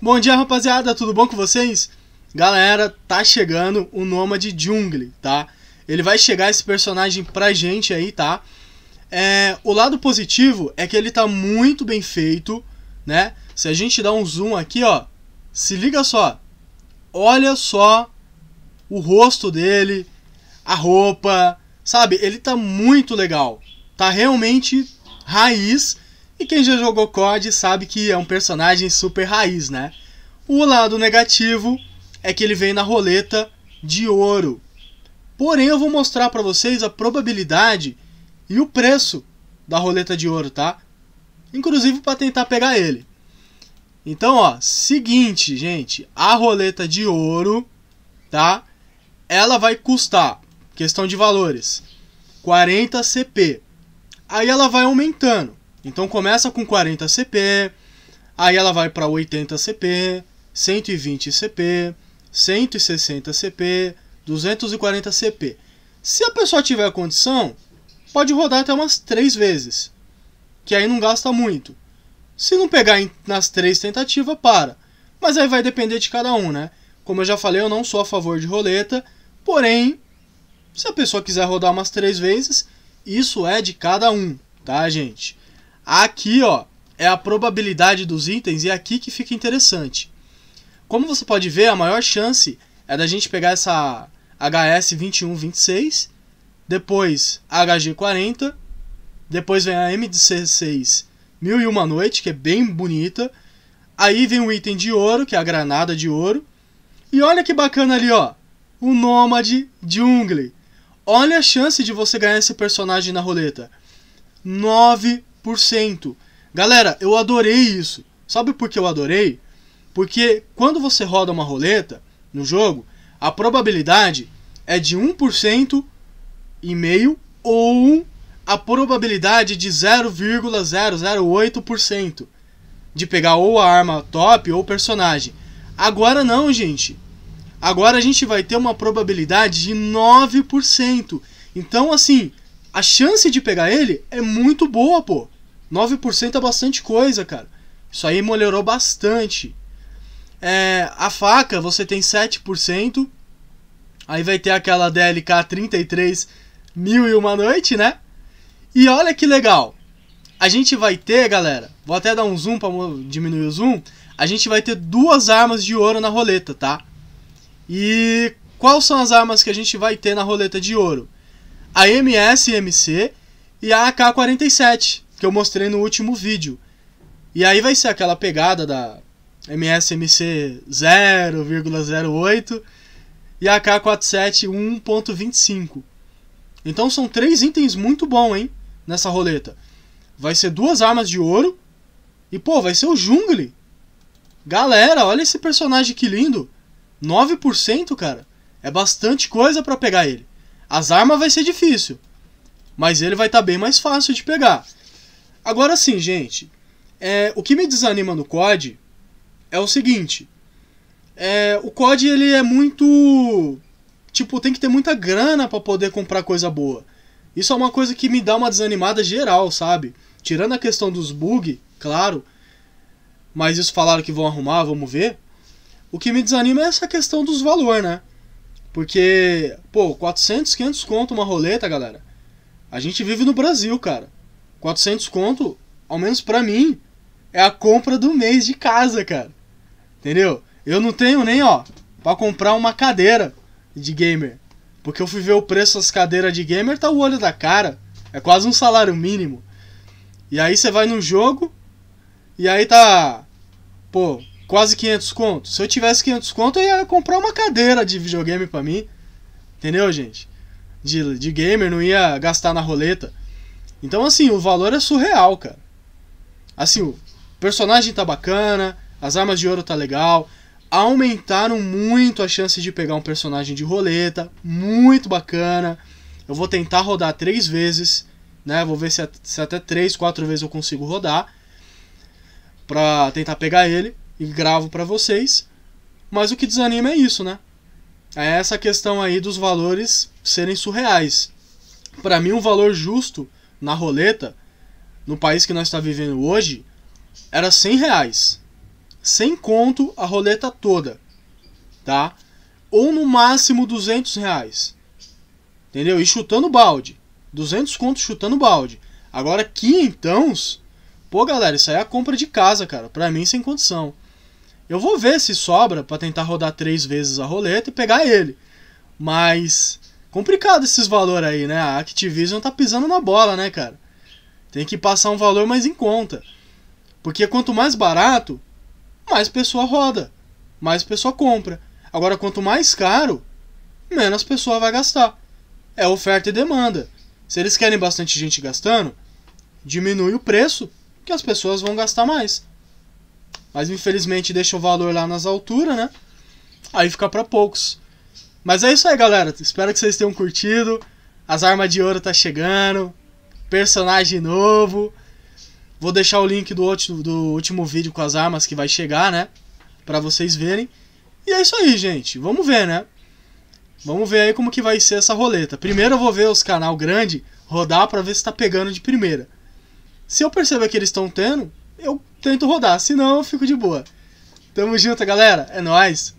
Bom dia, rapaziada, tudo bom com vocês? Galera, tá chegando o Nômade Jungle, tá? Ele vai chegar esse personagem pra gente aí, tá? É, o lado positivo é que ele tá muito bem feito, né? Se a gente dá um zoom aqui, ó, se liga só. Olha só o rosto dele, a roupa, sabe? Ele tá muito legal. Tá realmente raiz e quem já jogou COD sabe que é um personagem super raiz, né? O lado negativo é que ele vem na roleta de ouro. Porém, eu vou mostrar para vocês a probabilidade e o preço da roleta de ouro, tá? Inclusive para tentar pegar ele. Então, ó, seguinte, gente, a roleta de ouro, tá? Ela vai custar, questão de valores, 40 CP. Aí ela vai aumentando. Então começa com 40 CP, aí ela vai para 80 CP, 120 CP, 160 CP, 240 CP. Se a pessoa tiver a condição, pode rodar até umas 3 vezes, que aí não gasta muito. Se não pegar nas três tentativas, para. Mas aí vai depender de cada um, né? Como eu já falei, eu não sou a favor de roleta, porém, se a pessoa quiser rodar umas três vezes, isso é de cada um, tá, gente? Aqui, ó, é a probabilidade dos itens e é aqui que fica interessante. Como você pode ver, a maior chance é da gente pegar essa HS2126, depois a HG40, depois vem a m 6 Mil e Uma Noite, que é bem bonita. Aí vem o item de ouro, que é a granada de ouro. E olha que bacana ali, ó. O Nômade Jungle. Olha a chance de você ganhar esse personagem na roleta. 9 Galera, eu adorei isso. Sabe por que eu adorei? Porque quando você roda uma roleta no jogo, a probabilidade é de 1% e meio ou a probabilidade de 0,008% de pegar ou a arma top ou personagem. Agora não, gente. Agora a gente vai ter uma probabilidade de 9%. Então, assim, a chance de pegar ele é muito boa, pô. 9% é bastante coisa, cara. Isso aí melhorou bastante. É, a faca você tem 7%. Aí vai ter aquela DLK 33 mil e uma noite, né? E olha que legal. A gente vai ter, galera. Vou até dar um zoom para diminuir o zoom. A gente vai ter duas armas de ouro na roleta, tá? E quais são as armas que a gente vai ter na roleta de ouro? a MSMC e a AK-47, que eu mostrei no último vídeo. E aí vai ser aquela pegada da MSMC 0,08 e a AK-47 1.25. Então são três itens muito bons, hein, nessa roleta. Vai ser duas armas de ouro e, pô, vai ser o Jungle. Galera, olha esse personagem que lindo. 9%, cara. É bastante coisa para pegar ele. As armas vai ser difícil, mas ele vai estar tá bem mais fácil de pegar. Agora sim, gente, é, o que me desanima no COD é o seguinte: é, o COD ele é muito. Tipo, tem que ter muita grana para poder comprar coisa boa. Isso é uma coisa que me dá uma desanimada geral, sabe? Tirando a questão dos bugs, claro. Mas isso falaram que vão arrumar, vamos ver. O que me desanima é essa questão dos valores, né? Porque, pô, 400, 500 conto uma roleta, galera. A gente vive no Brasil, cara. 400 conto, ao menos para mim, é a compra do mês de casa, cara. Entendeu? Eu não tenho nem, ó, para comprar uma cadeira de gamer. Porque eu fui ver o preço das cadeiras de gamer, tá o olho da cara. É quase um salário mínimo. E aí você vai no jogo, e aí tá. Pô, quase 500 conto. Se eu tivesse 500 conto, eu ia comprar uma cadeira de videogame para mim. Entendeu, gente? De, de gamer, não ia gastar na roleta. Então, assim, o valor é surreal, cara. Assim, o personagem tá bacana, as armas de ouro tá legal. Aumentaram muito a chance de pegar um personagem de roleta. Muito bacana. Eu vou tentar rodar três vezes, né? Vou ver se, se até três, quatro vezes eu consigo rodar. Pra tentar pegar ele e gravo para vocês. Mas o que desanima é isso, né? É essa questão aí dos valores serem surreais. Para mim, um valor justo na roleta, no país que nós está vivendo hoje, era 100 reais. Sem conto a roleta toda, tá? Ou no máximo 200 reais. Entendeu? E chutando balde. 200 contos chutando balde. Agora, então? Pô, galera, isso aí é a compra de casa, cara. Pra mim, sem condição. Eu vou ver se sobra para tentar rodar três vezes a roleta e pegar ele. Mas complicado esses valores aí, né? A Activision tá pisando na bola, né, cara? Tem que passar um valor mais em conta. Porque quanto mais barato, mais pessoa roda, mais pessoa compra. Agora, quanto mais caro, menos pessoa vai gastar. É oferta e demanda. Se eles querem bastante gente gastando, diminui o preço que as pessoas vão gastar mais. Mas infelizmente deixa o valor lá nas alturas, né? Aí fica para poucos. Mas é isso aí, galera. Espero que vocês tenham curtido. As armas de ouro tá chegando. Personagem novo. Vou deixar o link do, do último vídeo com as armas que vai chegar, né? Pra vocês verem. E é isso aí, gente. Vamos ver, né? Vamos ver aí como que vai ser essa roleta. Primeiro eu vou ver os canal grande rodar pra ver se tá pegando de primeira. Se eu perceber que eles estão tendo, eu tento rodar, senão eu fico de boa. Tamo junto, galera. É nóis.